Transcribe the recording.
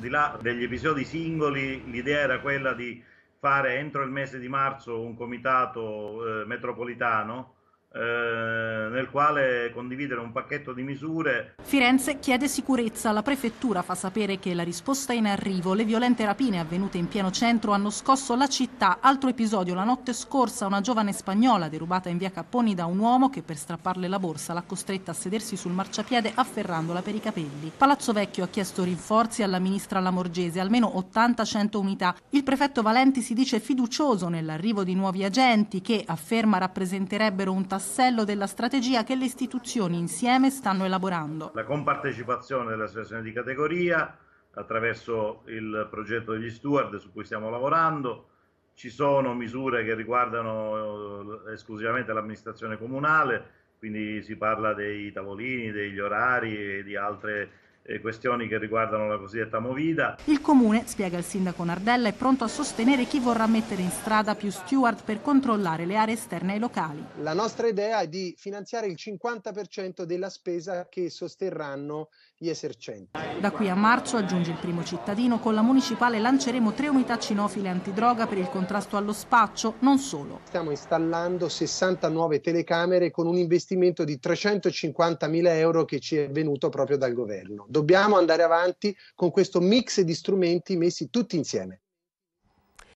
di là degli episodi singoli, l'idea era quella di fare entro il mese di marzo un comitato eh, metropolitano eh, nel quale condividere un pacchetto di misure. Firenze chiede sicurezza. La prefettura fa sapere che la risposta è in arrivo. Le violente rapine avvenute in pieno centro hanno scosso la città. Altro episodio, la notte scorsa una giovane spagnola derubata in via Capponi da un uomo che per strapparle la borsa l'ha costretta a sedersi sul marciapiede afferrandola per i capelli. Palazzo Vecchio ha chiesto rinforzi alla ministra Lamorgese, almeno 80-100 unità. Il prefetto Valenti si dice fiducioso nell'arrivo di nuovi agenti che, afferma, rappresenterebbero un tassello della strategia strategia che le istituzioni insieme stanno elaborando. La compartecipazione delle associazioni di categoria attraverso il progetto degli steward su cui stiamo lavorando, ci sono misure che riguardano eh, esclusivamente l'amministrazione comunale, quindi si parla dei tavolini, degli orari e di altre eh, questioni che riguardano la cosiddetta movida. Il comune, spiega il sindaco Nardella, è pronto a sostenere chi vorrà mettere in strada più steward per controllare le aree esterne ai locali. La nostra idea è di finanziare il 50% della spesa che sosterranno gli esercenti. Da qui a marzo, aggiunge il primo cittadino, con la municipale lanceremo tre unità cinofile antidroga per il contrasto allo spaccio, non solo. Stiamo installando 60 nuove telecamere con un investimento di 350 mila euro che ci è venuto proprio dal governo. Dobbiamo andare avanti con questo mix di strumenti messi tutti insieme.